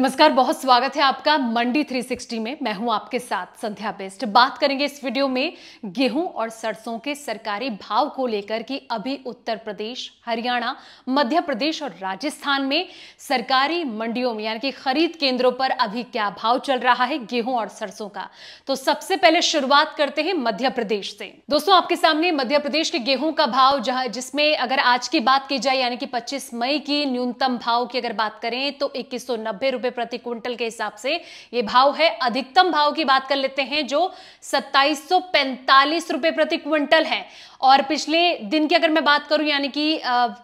नमस्कार बहुत स्वागत है आपका मंडी 360 में मैं हूं आपके साथ संध्या बेस्ट बात करेंगे इस वीडियो में गेहूं और सरसों के सरकारी भाव को लेकर कि अभी उत्तर प्रदेश हरियाणा मध्य प्रदेश और राजस्थान में सरकारी मंडियों में यानी कि खरीद केंद्रों पर अभी क्या भाव चल रहा है गेहूं और सरसों का तो सबसे पहले शुरुआत करते हैं मध्य प्रदेश से दोस्तों आपके सामने मध्य प्रदेश के गेहूं का भाव जहां जिसमें अगर आज की बात की जाए यानी कि पच्चीस मई की न्यूनतम भाव की अगर बात करें तो इक्कीस सौ नब्बे रुपए रुपए प्रति क्विंटल के हिसाब से ये भाव है अधिकतम भाव की बात कर लेते हैं जो सत्ताईस रुपए प्रति क्विंटल है और पिछले दिन की अगर मैं बात करूं यानी कि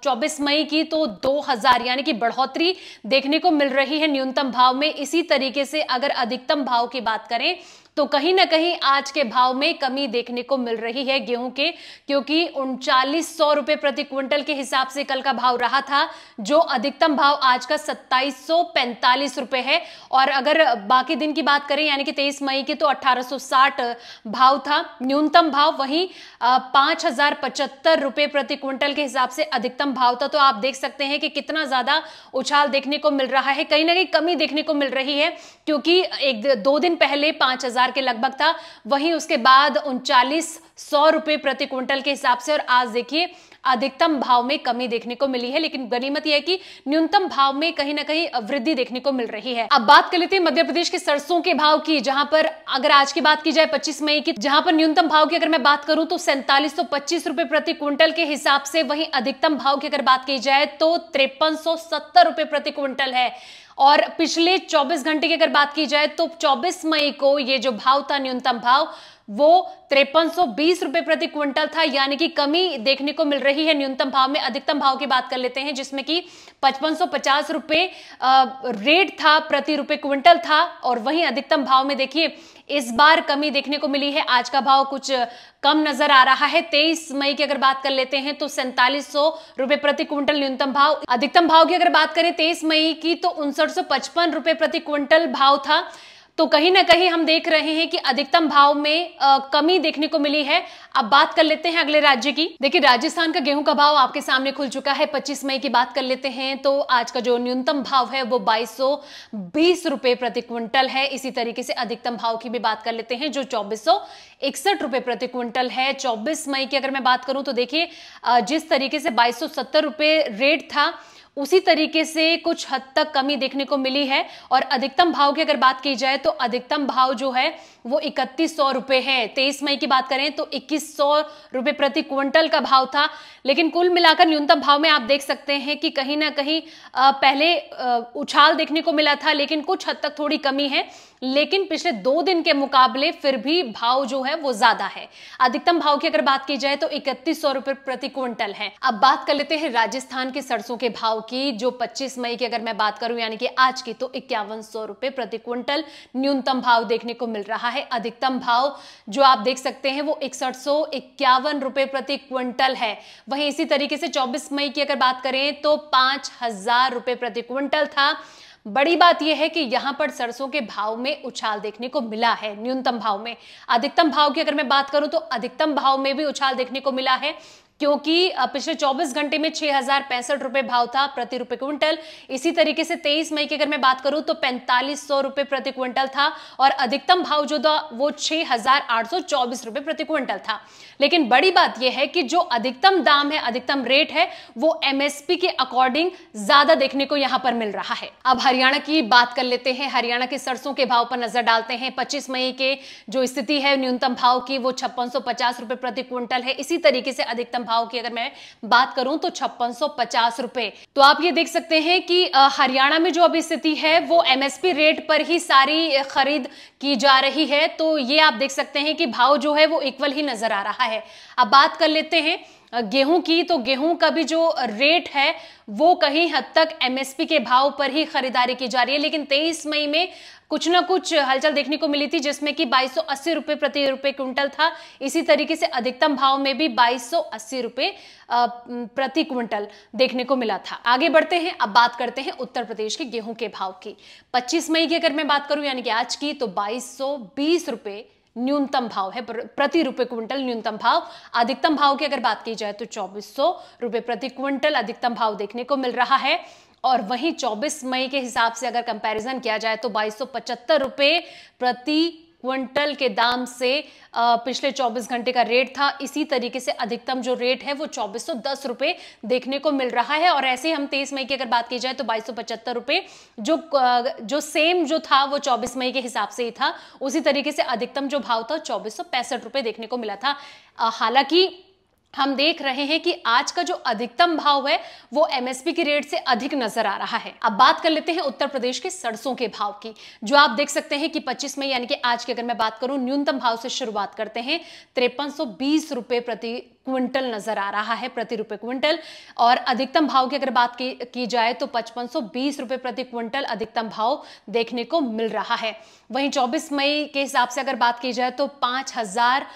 24 मई की तो 2000 यानी कि बढ़ोतरी देखने को मिल रही है न्यूनतम भाव में इसी तरीके से अगर अधिकतम भाव की बात करें तो कहीं ना कहीं आज के भाव में कमी देखने को मिल रही है गेहूं के क्योंकि उनचालीस सौ रुपए प्रति क्विंटल के हिसाब से कल का भाव रहा था जो अधिकतम भाव आज का सत्ताईस सौ पैंतालीस रुपए है और अगर बाकी दिन की बात करें यानी कि तेईस मई की तो अठारह साठ भाव था न्यूनतम भाव वही पांच हजार पचहत्तर रुपए प्रति क्विंटल के हिसाब से अधिकतम भाव था तो आप देख सकते हैं कि कितना ज्यादा उछाल देखने को मिल रहा है कहीं ना कहीं कमी देखने को मिल रही है क्योंकि एक दो दिन पहले पांच हजार हजार के लगभग था वहीं उसके बाद उनचालीस सौ रुपए प्रति क्विंटल के हिसाब से और आज देखिए अधिकतम भाव में कमी देखने को मिली है लेकिन गनीमत यह है कि न्यूनतम भाव में कहीं ना कहीं वृद्धि देखने को मिल रही है अब बात कर लेते हैं मध्य प्रदेश के सरसों के भाव की जहां पर अगर आज की बात की जाए 25 मई की जहां पर न्यूनतम भाव की अगर मैं बात करूं तो सैंतालीस सौ पच्चीस रुपए प्रति क्विंटल के हिसाब से वहीं अधिकतम भाव की अगर बात की जाए तो तिरपन प्रति क्विंटल है और पिछले 24 घंटे की अगर बात की जाए तो 24 मई को ये जो भाव था न्यूनतम भाव वो तिरपन सौ प्रति क्विंटल था यानी कि कमी देखने को मिल रही है न्यूनतम भाव में अधिकतम भाव की बात कर लेते हैं जिसमें कि पचपन सौ पचास रेट था प्रति रुपए क्विंटल था और वहीं अधिकतम भाव में देखिए इस बार कमी देखने को मिली है आज का भाव कुछ कम नजर आ रहा है 23 मई की अगर बात कर लेते हैं तो सैंतालीस सौ रुपए प्रति क्विंटल न्यूनतम भाव अधिकतम भाव की अगर बात करें तेईस मई की तो उनसठ सौ पचपन रुपए प्रति क्विंटल भाव था तो कहीं ना कहीं हम देख रहे हैं कि अधिकतम भाव में आ, कमी देखने को मिली है अब बात कर लेते हैं अगले राज्य की देखिए राजस्थान का गेहूं का भाव आपके सामने खुल चुका है 25 मई की बात कर लेते हैं तो आज का जो न्यूनतम भाव है वो बाईस बीस रुपए प्रति क्विंटल है इसी तरीके से अधिकतम भाव की भी बात कर लेते हैं जो चौबीस इकसठ रुपए प्रति क्विंटल है चौबीस मई की अगर मैं बात करूं तो देखिए जिस तरीके से बाईस रुपए रेट था उसी तरीके से कुछ हद तक कमी देखने को मिली है और अधिकतम भाव की अगर बात की जाए तो अधिकतम भाव जो है वो इकतीस सौ रुपये है तेईस मई की बात करें तो इक्कीस सौ रुपये प्रति क्विंटल का भाव था लेकिन कुल मिलाकर न्यूनतम भाव में आप देख सकते हैं कि कहीं ना कहीं पहले उछाल देखने को मिला था लेकिन कुछ हद तक थोड़ी कमी है लेकिन पिछले दो दिन के मुकाबले फिर भी भाव जो है वो ज्यादा है अधिकतम भाव की अगर बात की जाए तो इकतीस सौ रुपए प्रति क्विंटल है अब बात कर लेते हैं राजस्थान के सरसों के भाव की जो पच्चीस मई की अगर मैं बात करूं यानी कि आज की तो इक्यावन सौ रुपए प्रति क्विंटल न्यूनतम भाव देखने को मिल रहा है अधिकतम भाव जो आप देख सकते हैं वो इकसठ सौ इक्यावन रुपए प्रति क्विंटल है वहीं इसी तरीके से 24 मई की अगर बात करें तो पांच हजार रुपए प्रति क्विंटल था बड़ी बात यह है कि यहां पर सरसों के भाव में उछाल देखने को मिला है न्यूनतम भाव में अधिकतम भाव की अगर मैं बात करूं तो अधिकतम भाव में भी उछाल देखने को मिला है क्योंकि पिछले 24 घंटे में छह हजार पैंसठ रुपए भाव था प्रति रुपए क्विंटल इसी तरीके से 23 मई की अगर मैं बात करूं तो पैंतालीस सौ रुपए प्रति क्विंटल था और अधिकतम भाव जो था वो छह हजार आठ सौ चौबीस रुपए प्रति क्विंटल था लेकिन बड़ी बात यह है कि जो अधिकतम दाम है अधिकतम रेट है वो एमएसपी के अकॉर्डिंग ज्यादा देखने को यहां पर मिल रहा है अब हरियाणा की बात कर लेते हैं हरियाणा के सरसों के भाव पर नजर डालते हैं पच्चीस मई के जो स्थिति है न्यूनतम भाव की वो छप्पन रुपए प्रति क्विंटल है इसी तरीके से अधिकतम भाव की अगर मैं बात करूं तो छप्पन रुपए तो आप ये देख सकते हैं कि हरियाणा में जो अभी स्थिति है वो एमएसपी रेट पर ही सारी खरीद की जा रही है तो ये आप देख सकते हैं कि भाव जो है वो इक्वल ही नजर आ रहा है अब बात कर लेते हैं गेहूं की तो गेहूं का भी जो रेट है वो कहीं हद तक एमएसपी के भाव पर ही खरीदारी की जा रही है लेकिन 23 मई में कुछ ना कुछ हलचल देखने को मिली थी जिसमें कि 2280 रुपए प्रति रुपए क्विंटल था इसी तरीके से अधिकतम भाव में भी 2280 रुपए प्रति क्विंटल देखने को मिला था आगे बढ़ते हैं अब बात करते हैं उत्तर प्रदेश के गेहूं के भाव की 25 मई की अगर मैं बात करूं यानी कि आज की तो 2220 रुपए न्यूनतम भाव है प्रति रुपए क्विंटल न्यूनतम भाव अधिकतम भाव की अगर बात की जाए तो चौबीस सौ रुपए प्रति क्विंटल अधिकतम भाव देखने को मिल रहा है और वहीं 24 मई के हिसाब से अगर कंपैरिजन किया जाए तो बाईस रुपए प्रति क्विंटल के दाम से पिछले 24 घंटे का रेट था इसी तरीके से अधिकतम जो रेट है वो चौबीस दस रुपए देखने को मिल रहा है और ऐसे हम तेईस मई की अगर बात की जाए तो बाईस रुपए जो जो सेम जो था वो चौबीस मई के हिसाब से ही था उसी तरीके से अधिकतम जो भाव था चौबीस रुपये देखने को मिला था हालांकि हम देख रहे हैं कि आज का जो अधिकतम भाव है वो एमएसपी की रेट से अधिक नजर आ रहा है अब बात कर लेते हैं उत्तर प्रदेश के सरसों के भाव की जो आप देख सकते हैं कि 25 मई यानी कि आज की अगर मैं बात करूं न्यूनतम भाव से शुरुआत करते हैं तिरपन सौ बीस रुपए प्रति क्विंटल नजर आ रहा है प्रति रुपए क्विंटल और अधिकतम भाव की अगर बात की, की जाए तो पचपन रुपए प्रति क्विंटल अधिकतम भाव देखने को मिल रहा है वहीं 24 मई के हिसाब से अगर बात की जाए तो पांच हजार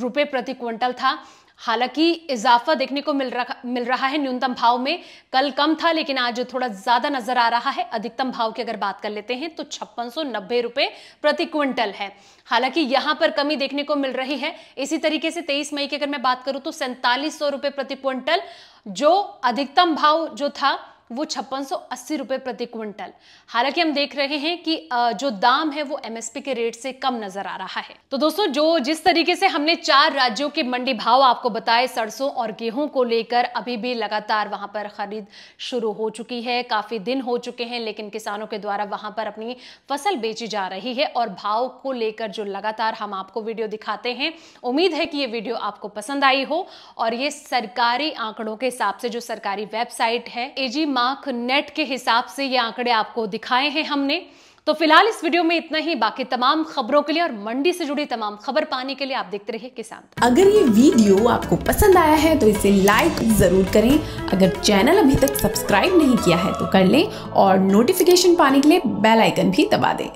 रुपए प्रति क्विंटल था हालांकि इजाफा देखने को मिल रहा मिल रहा है न्यूनतम भाव में कल कम था लेकिन आज थोड़ा ज्यादा नजर आ रहा है अधिकतम भाव की अगर बात कर लेते हैं तो छप्पन रुपए प्रति क्विंटल है हालांकि यहां पर कमी देखने को मिल रही है इसी तरीके से 23 मई की अगर मैं बात बात करूं तो सैंतालीस सौ रुपए प्रति क्विंटल जो अधिकतम भाव जो था वो छप्पन रुपए प्रति क्विंटल हालांकि हम देख रहे हैं कि जो दाम है वो एमएसपी के रेट से कम नजर आ रहा है तो दोस्तों जो जिस तरीके से हमने चार राज्यों के मंडी भाव आपको बताए सरसों और गेहूं को लेकर अभी भी लगातार वहां पर खरीद शुरू हो चुकी है काफी दिन हो चुके हैं लेकिन किसानों के द्वारा वहां पर अपनी फसल बेची जा रही है और भाव को लेकर जो लगातार हम आपको वीडियो दिखाते हैं उम्मीद है कि ये वीडियो आपको पसंद आई हो और ये सरकारी आंकड़ों के हिसाब से जो सरकारी वेबसाइट है एजी मार्क नेट के हिसाब से ये आंकड़े आपको दिखाए हैं हमने तो फिलहाल इस वीडियो में इतना ही बाकी तमाम खबरों के लिए और मंडी से जुड़ी तमाम खबर पाने के लिए आप देखते रहिए किसान अगर ये वीडियो आपको पसंद आया है तो इसे लाइक जरूर करें अगर चैनल अभी तक सब्सक्राइब नहीं किया है तो कर लें और नोटिफिकेशन पाने के लिए बेल आइकन भी दबा दें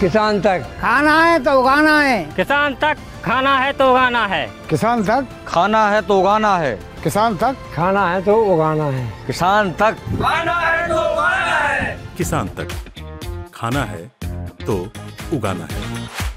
किसान तक खाना है तो उगाना है किसान तक खाना है तो उगाना है किसान तक खाना है तो उगाना है किसान तक खाना है तो उगाना है किसान तक खाना है तो उगाना है किसान तक खाना है तो उगाना है